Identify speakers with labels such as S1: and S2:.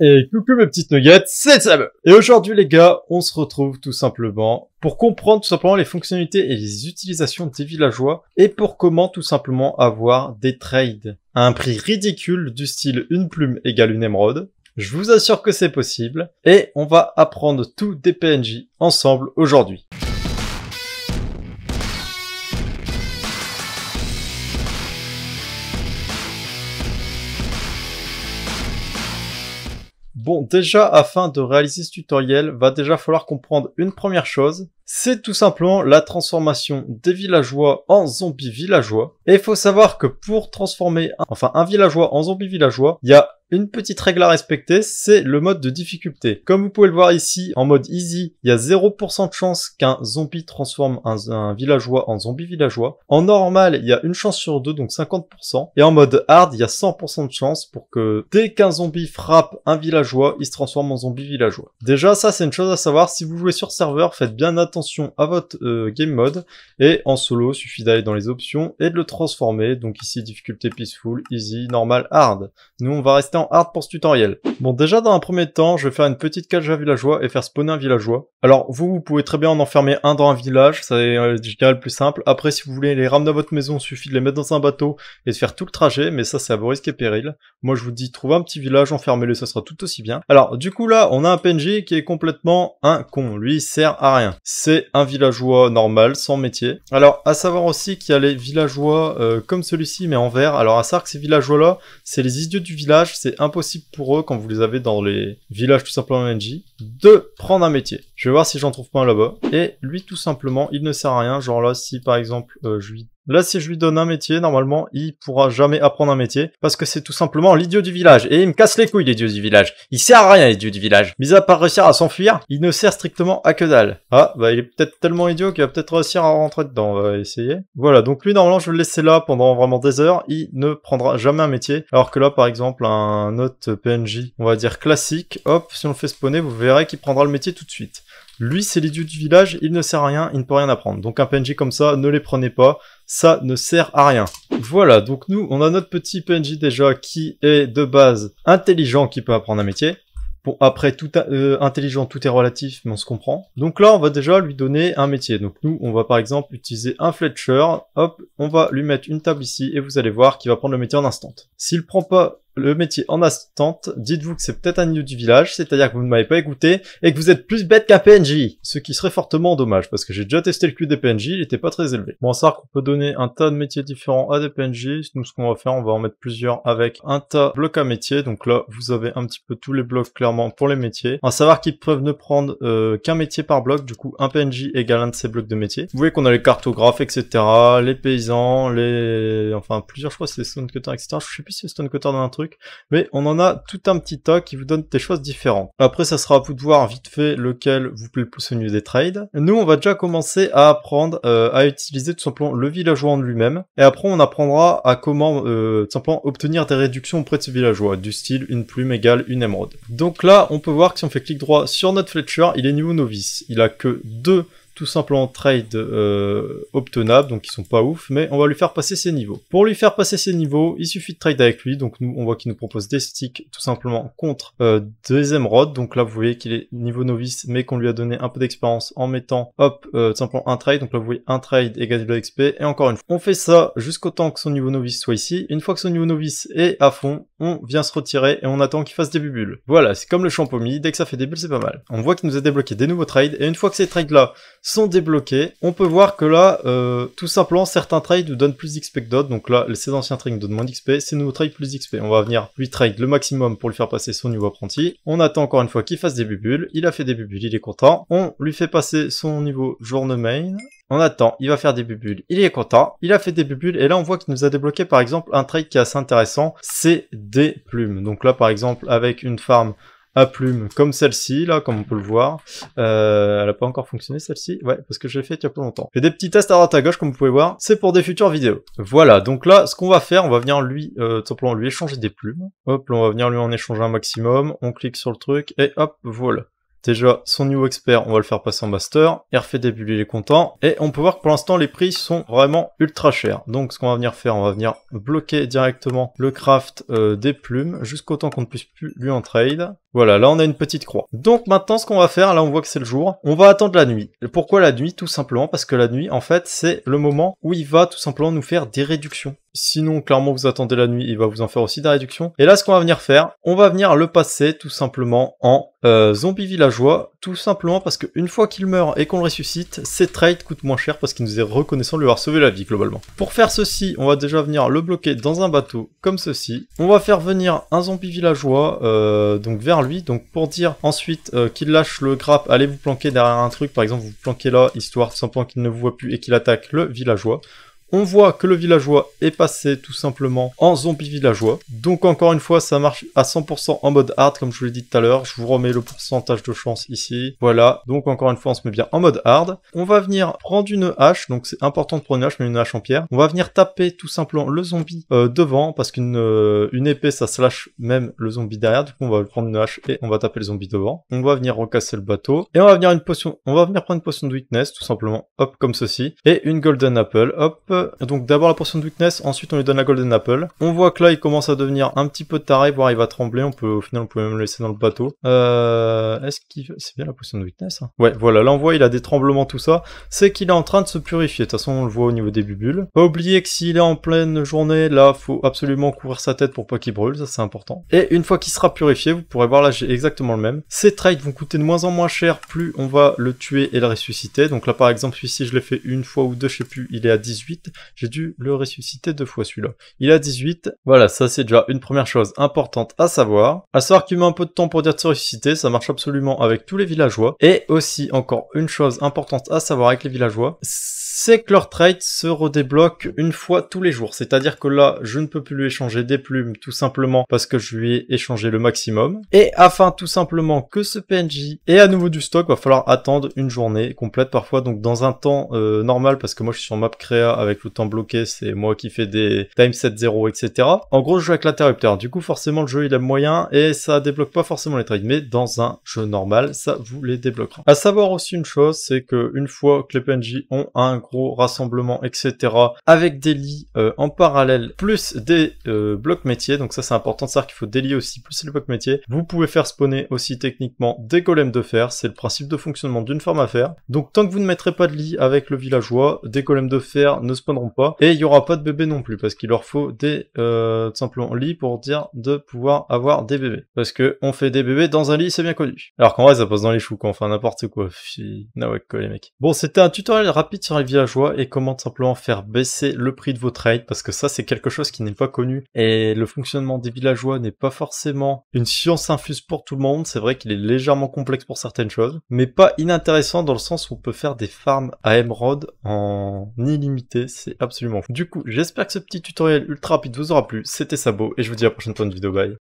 S1: Et coucou mes petites nuggets, c'est Sam Et aujourd'hui les gars, on se retrouve tout simplement pour comprendre tout simplement les fonctionnalités et les utilisations des villageois et pour comment tout simplement avoir des trades à un prix ridicule du style une plume égale une émeraude. Je vous assure que c'est possible et on va apprendre tout des PNJ ensemble aujourd'hui. Bon, déjà, afin de réaliser ce tutoriel, va déjà falloir comprendre une première chose. C'est tout simplement la transformation des villageois en zombies villageois. Et il faut savoir que pour transformer, enfin, un villageois en zombie villageois, il y a une petite règle à respecter, c'est le mode de difficulté. Comme vous pouvez le voir ici, en mode easy, il y a 0% de chance qu'un zombie transforme un, villageois en zombie villageois. En normal, il y a une chance sur deux, donc 50%. Et en mode hard, il y a 100% de chance pour que dès qu'un zombie frappe un villageois, il se transforme en zombie villageois. Déjà, ça c'est une chose à savoir. Si vous jouez sur serveur, faites bien attention à votre euh, game mode. Et en solo, suffit d'aller dans les options et de le transformer. Donc ici, difficulté peaceful, easy, normal, hard. Nous, on va rester art hard pour ce tutoriel. Bon déjà dans un premier temps, je vais faire une petite cage à villageois et faire spawner un villageois. Alors vous, vous pouvez très bien en enfermer un dans un village, c'est euh, le plus simple. Après si vous voulez les ramener à votre maison, il suffit de les mettre dans un bateau et de faire tout le trajet, mais ça c'est à vos risques et périls. Moi je vous dis trouvez un petit village, enfermez-le, ça sera tout aussi bien. Alors du coup là, on a un PNJ qui est complètement un con, lui il sert à rien. C'est un villageois normal, sans métier. Alors à savoir aussi qu'il y a les villageois euh, comme celui-ci mais en vert. Alors à savoir que ces villageois là, c'est les idiots du village, c'est impossible pour eux quand vous les avez dans les villages tout simplement NJ de prendre un métier. Je vais voir si j'en trouve pas là-bas. Et lui tout simplement, il ne sert à rien. Genre là, si par exemple euh, je lui Là, si je lui donne un métier, normalement, il pourra jamais apprendre un métier parce que c'est tout simplement l'idiot du village. Et il me casse les couilles, l'idiot du village. Il sert à rien, l'idiot du village. Mis à part réussir à s'enfuir, il ne sert strictement à que dalle. Ah, bah, il est peut-être tellement idiot qu'il va peut-être réussir à rentrer dedans. On euh, va essayer. Voilà. Donc lui, normalement, je vais le laisser là pendant vraiment des heures. Il ne prendra jamais un métier. Alors que là, par exemple, un autre PNJ, on va dire classique. Hop, si on le fait spawner, vous verrez qu'il prendra le métier tout de suite. Lui, c'est l'idiot du village, il ne sert à rien, il ne peut rien apprendre. Donc un PNJ comme ça, ne les prenez pas ça ne sert à rien. Voilà, donc nous, on a notre petit PNJ déjà qui est de base intelligent, qui peut apprendre un métier. Bon, après, tout euh, intelligent, tout est relatif, mais on se comprend. Donc là, on va déjà lui donner un métier. Donc nous, on va par exemple utiliser un Fletcher. Hop, on va lui mettre une table ici, et vous allez voir qu'il va prendre le métier en instant. S'il prend pas le métier en attente, dites-vous que c'est peut-être un nid du village, c'est-à-dire que vous ne m'avez pas écouté et que vous êtes plus bête qu'un PNJ. Ce qui serait fortement dommage parce que j'ai déjà testé le cul des PNJ, il était pas très élevé. Bon, ça, qu'on peut donner un tas de métiers différents à des PNJ. Nous, ce qu'on va faire, on va en mettre plusieurs avec un tas blocs à métier. Donc là, vous avez un petit peu tous les blocs clairement pour les métiers. À savoir qu'ils peuvent ne prendre euh, qu'un métier par bloc. Du coup, un PNJ égale un de ces blocs de métier. Vous voyez qu'on a les cartographes, etc., les paysans, les, enfin, plusieurs, fois, c'est les stonecutters, etc. Je sais plus si stonecutter dans un truc mais on en a tout un petit tas qui vous donne des choses différentes. Après, ça sera à vous de voir vite fait lequel vous plaît le plus au niveau des trades. Nous, on va déjà commencer à apprendre euh, à utiliser tout simplement le villageois en lui-même, et après on apprendra à comment euh, tout simplement obtenir des réductions auprès de ce villageois, du style une plume égale une émeraude. Donc là, on peut voir que si on fait clic droit sur notre Fletcher, il est nouveau novice. Il a que deux tout simplement trade euh, obtenable, donc ils sont pas ouf, mais on va lui faire passer ses niveaux. Pour lui faire passer ses niveaux, il suffit de trade avec lui, donc nous on voit qu'il nous propose des sticks tout simplement contre euh, des émeraudes, donc là vous voyez qu'il est niveau novice, mais qu'on lui a donné un peu d'expérience en mettant hop euh, tout simplement un trade, donc là vous voyez un trade égale de l'XP, et encore une fois, on fait ça jusqu'au temps que son niveau novice soit ici, une fois que son niveau novice est à fond, on vient se retirer et on attend qu'il fasse des bulles. Voilà, c'est comme le champomis, dès que ça fait des bulles c'est pas mal. On voit qu'il nous a débloqué des nouveaux trades, et une fois que ces trades là sont débloqués. On peut voir que là, euh, tout simplement, certains trades nous donnent plus d'XP que d'autres. Donc là, ces anciens trades nous donnent moins d'XP, ces nouveaux trades plus d'XP. On va venir lui trade le maximum pour lui faire passer son niveau apprenti. On attend encore une fois qu'il fasse des bubules. Il a fait des bubules, il est content. On lui fait passer son niveau journe main. On attend, il va faire des bubules, il est content, il a fait des bubules, et là on voit qu'il nous a débloqué par exemple un trade qui est assez intéressant, c'est des plumes. Donc là par exemple avec une farm à plume comme celle-ci, là, comme on peut le voir. Euh, elle a pas encore fonctionné celle-ci Ouais, parce que j'ai fait il y a pas longtemps. et des petits tests à droite à gauche, comme vous pouvez voir. C'est pour des futures vidéos. Voilà, donc là, ce qu'on va faire, on va venir lui, euh, tout simplement lui échanger des plumes. Hop, là, on va venir lui en échanger un maximum. On clique sur le truc et hop, voilà. Déjà, son niveau expert, on va le faire passer en master. il refait il est content. Et on peut voir que pour l'instant, les prix sont vraiment ultra chers. Donc, ce qu'on va venir faire, on va venir bloquer directement le craft euh, des plumes jusqu'au temps qu'on ne puisse plus lui en trade. Voilà, là, on a une petite croix. Donc, maintenant, ce qu'on va faire, là, on voit que c'est le jour. On va attendre la nuit. pourquoi la nuit Tout simplement parce que la nuit, en fait, c'est le moment où il va tout simplement nous faire des réductions. Sinon, clairement, vous attendez la nuit, il va vous en faire aussi des réductions. Et là, ce qu'on va venir faire, on va venir le passer tout simplement en euh, zombie villageois, tout simplement parce qu'une fois qu'il meurt et qu'on le ressuscite, ses trades coûtent moins cher parce qu'il nous est reconnaissant de lui avoir sauvé la vie globalement. Pour faire ceci, on va déjà venir le bloquer dans un bateau comme ceci. On va faire venir un zombie villageois euh, donc vers lui, donc pour dire ensuite euh, qu'il lâche le grappe, allez vous planquer derrière un truc, par exemple vous planquez là, histoire tout simplement qu'il ne vous voit plus et qu'il attaque le villageois. On voit que le villageois est passé tout simplement en zombie villageois. Donc encore une fois, ça marche à 100% en mode hard, comme je vous l'ai dit tout à l'heure. Je vous remets le pourcentage de chance ici. Voilà, donc encore une fois, on se met bien en mode hard. On va venir prendre une hache, donc c'est important de prendre une hache, mais une hache en pierre. On va venir taper tout simplement le zombie euh, devant, parce qu'une euh, une épée, ça slash même le zombie derrière. Du coup, on va prendre une hache et on va taper le zombie devant. On va venir recasser le bateau. Et on va venir, une potion... on va venir prendre une potion de weakness, tout simplement, hop, comme ceci. Et une golden apple, hop, donc d'abord la potion de weakness, ensuite on lui donne la golden apple. On voit que là il commence à devenir un petit peu taré, voire il va trembler. On peut au final on peut même le laisser dans le bateau. Euh, est-ce qu'il c'est bien la potion de weakness hein. Ouais, voilà, là on voit il a des tremblements tout ça. C'est qu'il est en train de se purifier. De toute façon on le voit au niveau des bulles. Pas oublier que s'il est en pleine journée, là faut absolument couvrir sa tête pour pas qu'il brûle, ça c'est important. Et une fois qu'il sera purifié, vous pourrez voir là j'ai exactement le même. Ces traits vont coûter de moins en moins cher plus on va le tuer et le ressusciter. Donc là par exemple celui-ci je l'ai fait une fois ou deux, je sais plus, il est à 18. J'ai dû le ressusciter deux fois celui-là. Il a 18. Voilà, ça c'est déjà une première chose importante à savoir. À savoir qu'il met un peu de temps pour dire de se ressusciter, ça marche absolument avec tous les villageois. Et aussi encore une chose importante à savoir avec les villageois, c'est que leur trade se redébloque une fois tous les jours. C'est-à-dire que là, je ne peux plus lui échanger des plumes tout simplement parce que je lui ai échangé le maximum. Et afin tout simplement que ce PNJ ait à nouveau du stock, va falloir attendre une journée complète parfois. Donc dans un temps euh, normal, parce que moi je suis sur map créa avec le temps bloqué, c'est moi qui fais des time set 0 etc. En gros, je joue avec l'interrupteur. Du coup, forcément, le jeu il a moyen et ça débloque pas forcément les trades. Mais dans un jeu normal, ça vous les débloquera. À savoir aussi une chose, c'est que une fois que les PNJ ont un rassemblement etc. Avec des lits euh, en parallèle, plus des euh, blocs métiers. Donc ça c'est important de savoir qu'il faut des lits aussi plus les blocs métiers. Vous pouvez faire spawner aussi techniquement des golems de fer. C'est le principe de fonctionnement d'une forme à faire Donc tant que vous ne mettrez pas de lit avec le villageois, des golems de fer ne spawneront pas. Et il n'y aura pas de bébés non plus parce qu'il leur faut des euh, simplement lits pour dire de pouvoir avoir des bébés. Parce que on fait des bébés dans un lit, c'est bien connu. Alors qu'en vrai ça passe dans les choux quand on fait n'importe quoi. Fille, ah les mecs. Bon c'était un tutoriel rapide sur les et comment simplement faire baisser le prix de vos trades parce que ça c'est quelque chose qui n'est pas connu et le fonctionnement des villageois n'est pas forcément une science infuse pour tout le monde. C'est vrai qu'il est légèrement complexe pour certaines choses, mais pas inintéressant dans le sens où on peut faire des farms à émeraude en illimité. C'est absolument fou. Du coup, j'espère que ce petit tutoriel ultra rapide vous aura plu. C'était Sabo et je vous dis à la prochaine fois une vidéo. Bye.